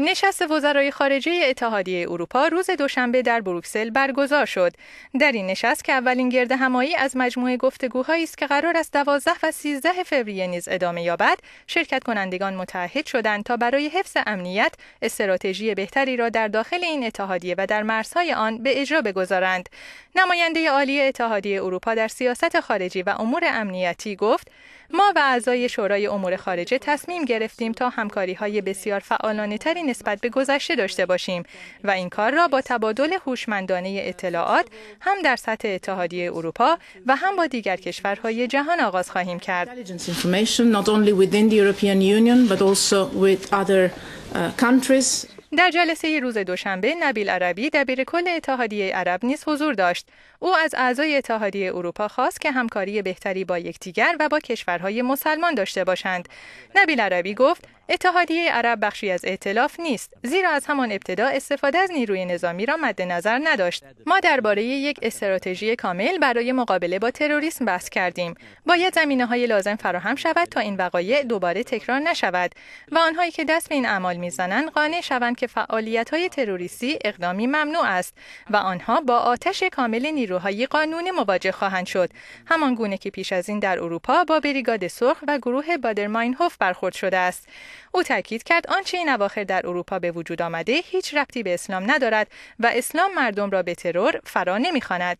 نشست وزرای خارجه اتحادیه اروپا روز دوشنبه در بروکسل برگزار شد. در این نشست که اولین گرد همایی از مجموعه گفتگوهایی است که قرار است 12 و 13 فوریه نیز ادامه یابد، شرکت کنندگان متحد شدند تا برای حفظ امنیت استراتژی بهتری را در داخل این اتحادیه و در مرزهای آن به اجرا بگذارند. نماینده عالی اتحادیه اروپا در سیاست خارجی و امور امنیتی گفت: ما و اعضای شورای امور خارجه تصمیم گرفتیم تا همکاری های بسیار فعالانه تری نسبت به گذشته داشته باشیم و این کار را با تبادل هوشمندانه اطلاعات هم در سطح اتحادیه اروپا و هم با دیگر کشورهای جهان آغاز خواهیم کرد. در جلسه روز دوشنبه نبیل عربی دبیر کل اتحادیه عرب نیز حضور داشت او از اعضای اتحادیه اروپا خواست که همکاری بهتری با یکدیگر و با کشورهای مسلمان داشته باشند نبیل عربی گفت اتحادیه عرب بخشی از ائتلاف نیست زیرا از همان ابتدا استفاده از نیروی نظامی را مد نظر نداشت ما درباره یک استراتژی کامل برای مقابله با تروریسم بحث کردیم باید زمینه های لازم فراهم شود تا این وقایع دوباره تکرار نشود و آنهایی که دست به این اعمال میزنند قانع شوند که فعالیت های تروریستی اقدامی ممنوع است و آنها با آتش کامل نیروهای قانون مواجه خواهند شد همان گونه که پیش از این در اروپا با بریگاد سرخ و گروه بادرماینهوف برخورد شده است او تاکید کرد آنچه این اواخر در اروپا به وجود آمده هیچ ربطی به اسلام ندارد و اسلام مردم را به ترور فرا نمیخواند